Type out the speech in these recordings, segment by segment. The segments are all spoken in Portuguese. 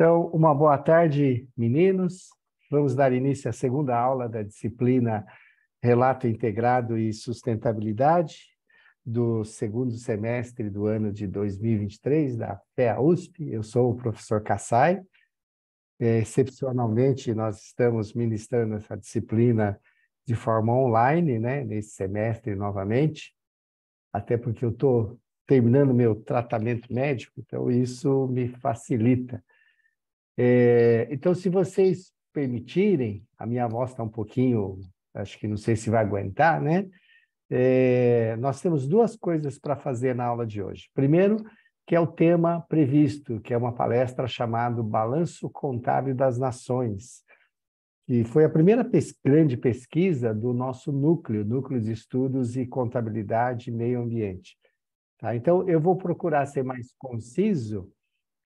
Então, uma boa tarde, meninos. Vamos dar início à segunda aula da disciplina Relato Integrado e Sustentabilidade do segundo semestre do ano de 2023 da FEA USP. Eu sou o professor Kassai. É, excepcionalmente, nós estamos ministrando essa disciplina de forma online, né, nesse semestre novamente, até porque eu estou terminando meu tratamento médico, então isso me facilita é, então, se vocês permitirem, a minha voz está um pouquinho, acho que não sei se vai aguentar, né? É, nós temos duas coisas para fazer na aula de hoje. Primeiro, que é o tema previsto, que é uma palestra chamada Balanço Contábil das Nações, que foi a primeira pes grande pesquisa do nosso núcleo, Núcleo de Estudos e Contabilidade e Meio Ambiente. Tá? Então, eu vou procurar ser mais conciso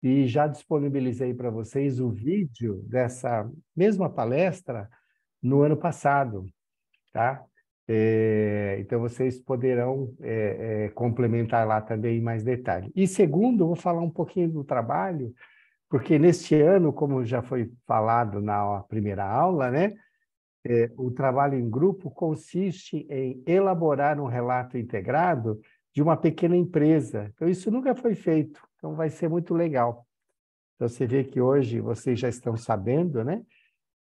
e já disponibilizei para vocês o vídeo dessa mesma palestra no ano passado, tá? É, então vocês poderão é, é, complementar lá também mais detalhe. E segundo, vou falar um pouquinho do trabalho, porque neste ano, como já foi falado na primeira aula, né? É, o trabalho em grupo consiste em elaborar um relato integrado de uma pequena empresa. Então, isso nunca foi feito, então vai ser muito legal. Então, você vê que hoje vocês já estão sabendo, né?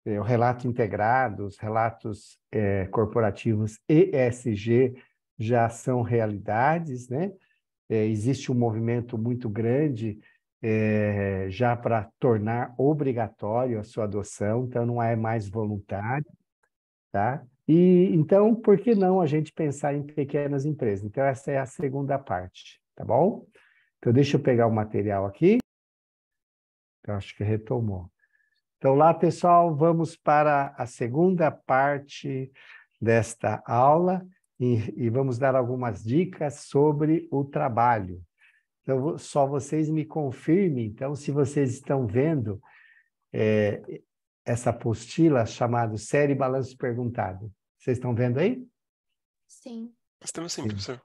É, o relato integrado, os relatos é, corporativos ESG já são realidades, né? É, existe um movimento muito grande é, já para tornar obrigatório a sua adoção, então não é mais voluntário, tá? E então, por que não a gente pensar em pequenas empresas? Então, essa é a segunda parte, tá bom? Então, deixa eu pegar o material aqui. Eu acho que retomou. Então, lá, pessoal, vamos para a segunda parte desta aula e, e vamos dar algumas dicas sobre o trabalho. Então, só vocês me confirmem, então, se vocês estão vendo é, essa apostila chamada Série Balanço Perguntado. Vocês estão vendo aí? Sim. Estamos sim, professor.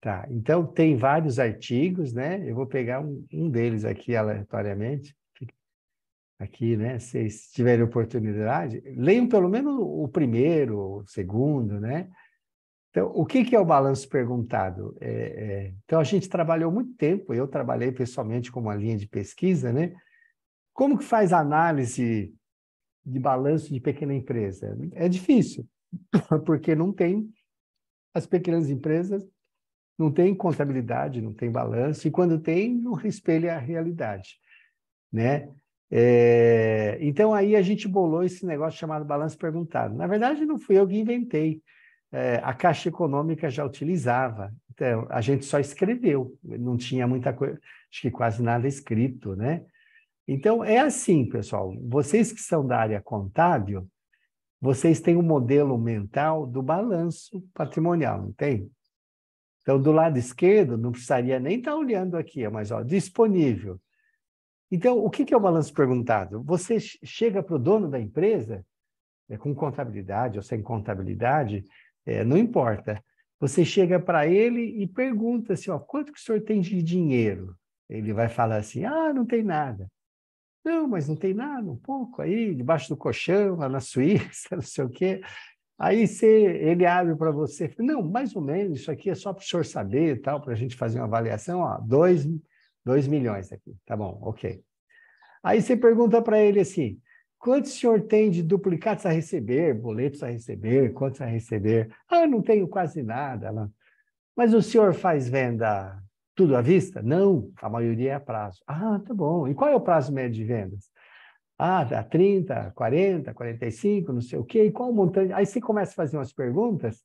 Tá, então tem vários artigos, né? Eu vou pegar um, um deles aqui aleatoriamente. Aqui, né? Se vocês tiverem oportunidade, leiam pelo menos o primeiro, o segundo, né? Então, o que, que é o balanço perguntado? É, é... então, a gente trabalhou muito tempo, eu trabalhei pessoalmente com uma linha de pesquisa, né? Como que faz a análise de balanço de pequena empresa? É difícil, porque não tem as pequenas empresas não tem contabilidade, não tem balanço, e quando tem, não espelha é a realidade, né? É, então aí a gente bolou esse negócio chamado balanço perguntado. Na verdade, não fui eu que inventei. É, a Caixa Econômica já utilizava. Então, a gente só escreveu, não tinha muita coisa, acho que quase nada escrito, né? Então, é assim, pessoal. Vocês que são da área contábil, vocês têm um modelo mental do balanço patrimonial, não tem? Então, do lado esquerdo, não precisaria nem estar tá olhando aqui, é mas ó, disponível. Então, o que é o balanço perguntado? Você chega para o dono da empresa, né, com contabilidade ou sem contabilidade, é, não importa. Você chega para ele e pergunta assim, ó, quanto que o senhor tem de dinheiro? Ele vai falar assim, ah, não tem nada. Não, mas não tem nada, um pouco aí, debaixo do colchão, lá na Suíça, não sei o quê. Aí você, ele abre para você, não, mais ou menos, isso aqui é só para o senhor saber e tal, para a gente fazer uma avaliação, ó, 2 milhões aqui, tá bom, ok. Aí você pergunta para ele assim, quanto o senhor tem de duplicados a receber, boletos a receber, quantos a receber? Ah, não tenho quase nada. Não. Mas o senhor faz venda tudo à vista? Não, a maioria é a prazo. Ah, tá bom. E qual é o prazo médio de vendas? Ah, dá 30, 40, 45, não sei o quê. E qual o montante? Aí você começa a fazer umas perguntas,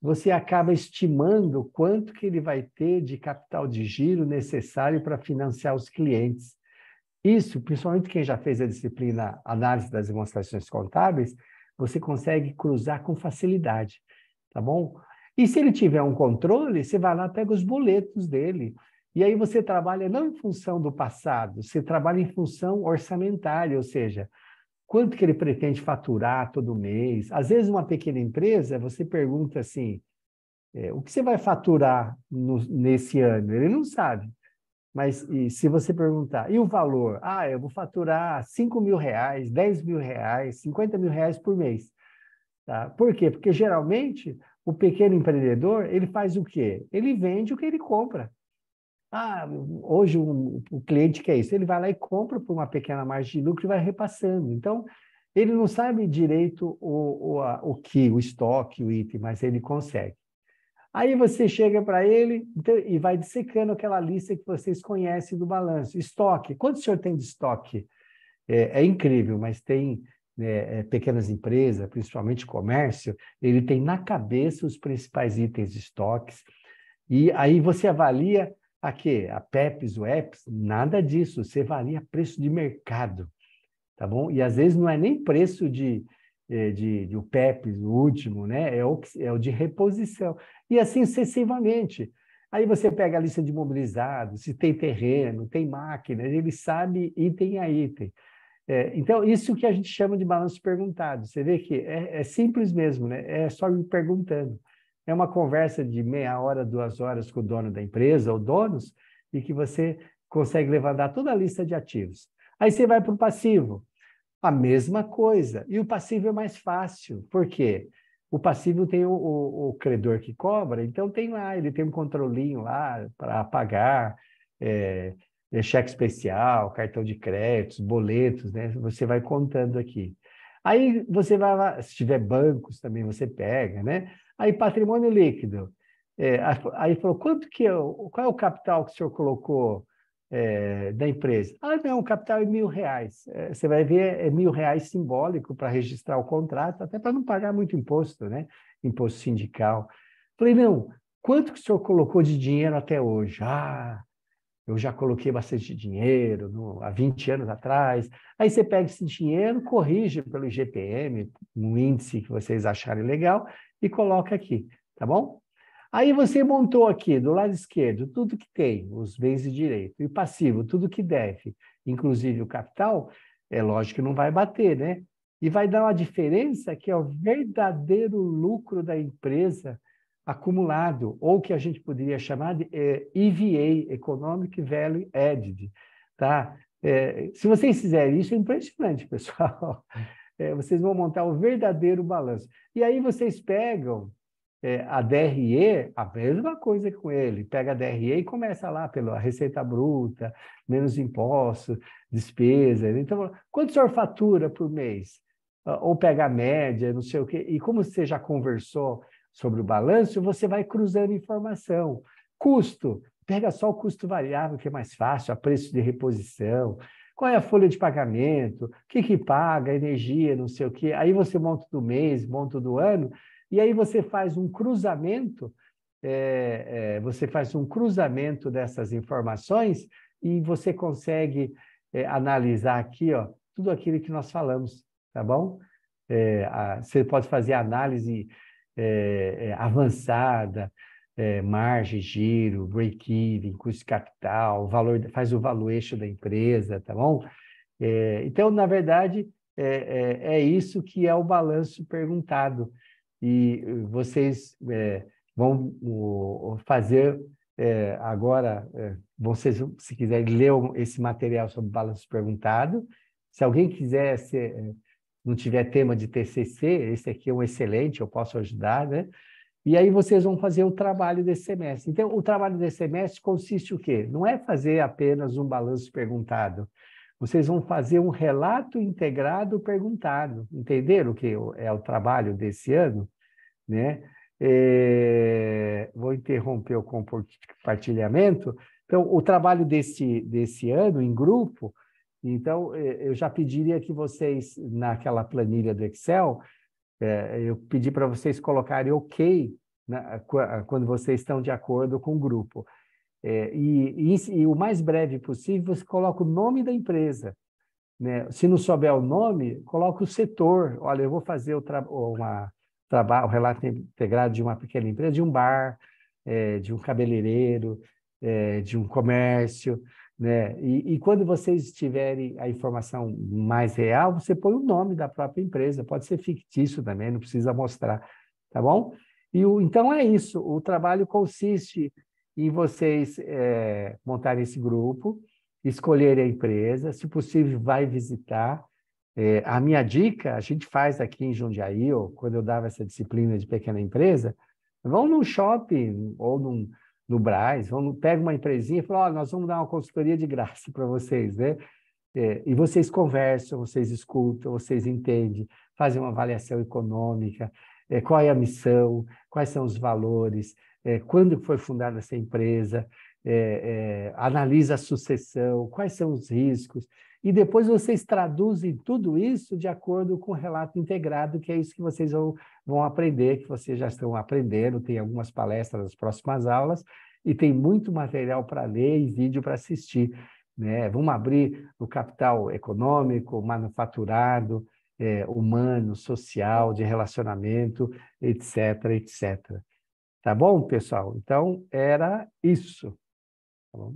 você acaba estimando quanto que ele vai ter de capital de giro necessário para financiar os clientes. Isso, principalmente quem já fez a disciplina análise das demonstrações contábeis, você consegue cruzar com facilidade, tá bom? E se ele tiver um controle, você vai lá pega os boletos dele. E aí você trabalha não em função do passado, você trabalha em função orçamentária, ou seja, quanto que ele pretende faturar todo mês. Às vezes, uma pequena empresa, você pergunta assim, é, o que você vai faturar no, nesse ano? Ele não sabe. Mas se você perguntar, e o valor? Ah, eu vou faturar 5 mil reais, 10 mil reais, 50 mil reais por mês. Tá? Por quê? Porque geralmente o pequeno empreendedor, ele faz o quê? Ele vende o que ele compra. Ah, hoje um, o cliente quer isso. Ele vai lá e compra por uma pequena margem de lucro e vai repassando. Então, ele não sabe direito o, o, a, o que, o estoque, o item, mas ele consegue. Aí você chega para ele então, e vai dissecando aquela lista que vocês conhecem do balanço. Estoque. Quanto o senhor tem de estoque? É, é incrível, mas tem né, eh, pequenas empresas, principalmente comércio, ele tem na cabeça os principais itens de estoques. E aí você avalia a quê? A PEPs, o EPS? Nada disso. Você avalia preço de mercado, tá bom? E às vezes não é nem preço de, eh, de, de o PEPs, o último, né? É o, é o de reposição. E assim sucessivamente. Aí você pega a lista de mobilizados, se tem terreno, tem máquina, ele sabe item a item. É, então, isso que a gente chama de balanço perguntado. Você vê que é, é, simples mesmo, né? É só me perguntando. É uma conversa de meia hora, duas horas com o dono da empresa ou donos, e que você consegue levantar toda a lista de ativos. Aí você vai para o passivo. A mesma coisa. E o passivo é mais fácil. Por quê? O passivo tem o, o, o credor que cobra, então tem lá, ele tem um controlinho lá para pagar. É, é, cheque especial, cartão de crédito, boletos, né? Você vai contando aqui. Aí você vai, se tiver bancos também você pega, né? Aí patrimônio líquido. É, aí falou, quanto que é, qual é o capital que o senhor colocou é, da empresa? Ah, não, o capital é mil reais. É, você vai ver, é mil reais simbólico para registrar o contrato, até para não pagar muito imposto, né? Imposto sindical. Falei, não, quanto que o senhor colocou de dinheiro até hoje? Ah, eu já coloquei bastante dinheiro no, há 20 anos atrás. Aí você pega esse dinheiro, corrige pelo IGPM, um índice que vocês acharem legal, e coloca aqui, tá bom? Aí você montou aqui, do lado esquerdo, tudo que tem, os bens e direito, e passivo, tudo que deve, inclusive o capital, é lógico que não vai bater, né? E vai dar uma diferença que é o verdadeiro lucro da empresa acumulado, ou que a gente poderia chamar de EVA, eh, Economic Value Added. Tá? É, se vocês fizerem isso, é impressionante, pessoal. É, vocês vão montar o verdadeiro balanço. E aí vocês pegam é, a DRE, a mesma coisa com ele. Pega a DRE e começa lá pela receita bruta, menos impostos, despesas. Então, quanto o senhor fatura por mês? Ou pega a média, não sei o quê. E como você já conversou sobre o balanço, você vai cruzando informação. Custo, pega só o custo variável, que é mais fácil, a preço de reposição, qual é a folha de pagamento, o que, que paga, energia, não sei o quê. Aí você monta do mês, monta do ano, e aí você faz um cruzamento, é, é, você faz um cruzamento dessas informações e você consegue é, analisar aqui ó, tudo aquilo que nós falamos, tá bom? É, a, você pode fazer análise é, é, avançada, é, margem, giro, break-even, custo de capital, valor, faz o valor eixo da empresa, tá bom? É, então, na verdade, é, é, é isso que é o balanço perguntado. E vocês é, vão o, fazer agora, vocês, se quiserem, ler esse material sobre balanço perguntado. Se alguém quiser ser não tiver tema de TCC, esse aqui é um excelente, eu posso ajudar, né? E aí vocês vão fazer o trabalho desse semestre. Então, o trabalho desse semestre consiste o quê? Não é fazer apenas um balanço perguntado. Vocês vão fazer um relato integrado perguntado. Entenderam o que é o trabalho desse ano? Né? É... Vou interromper o compartilhamento. Então, o trabalho desse, desse ano em grupo então, é, eu já pediria que vocês, naquela planilha do Excel, é, eu pedi para vocês colocarem OK né, quando vocês estão de acordo com o grupo. É, e, e, e o mais breve possível, você coloca o nome da empresa. Né? Se não souber o nome, coloca o setor. Olha, eu vou fazer o, tra uma, trabalho, o relato integrado de uma pequena empresa, de um bar, de um cabeleireiro, de um comércio. Né? E, e, quando vocês tiverem a informação mais real, você põe o nome da própria empresa, pode ser fictício também, não precisa mostrar, tá bom? E o, então é isso, o trabalho consiste em vocês é, montarem esse grupo, escolherem a empresa, se possível vai visitar. É, a minha dica, a gente faz aqui em Jundiaí, ou quando eu dava essa disciplina de pequena empresa, vão num shopping ou num no Braz, vamos, pega uma empresinha e fala, oh, nós vamos dar uma consultoria de graça para vocês, né? É, e vocês conversam, vocês escutam, vocês entendem, fazem uma avaliação econômica, é, qual é a missão, quais são os valores, é, quando foi fundada essa empresa, é, é, analisa a sucessão, quais são os riscos. E depois vocês traduzem tudo isso de acordo com o relato integrado, que é isso que vocês vão, vão aprender, que vocês já estão aprendendo. Tem algumas palestras nas próximas aulas e tem muito material para ler e vídeo para assistir. Né? Vamos abrir o capital econômico, manufaturado, é, humano, social, de relacionamento, etc, etc. Tá bom, pessoal? Então, era isso. Tá bom?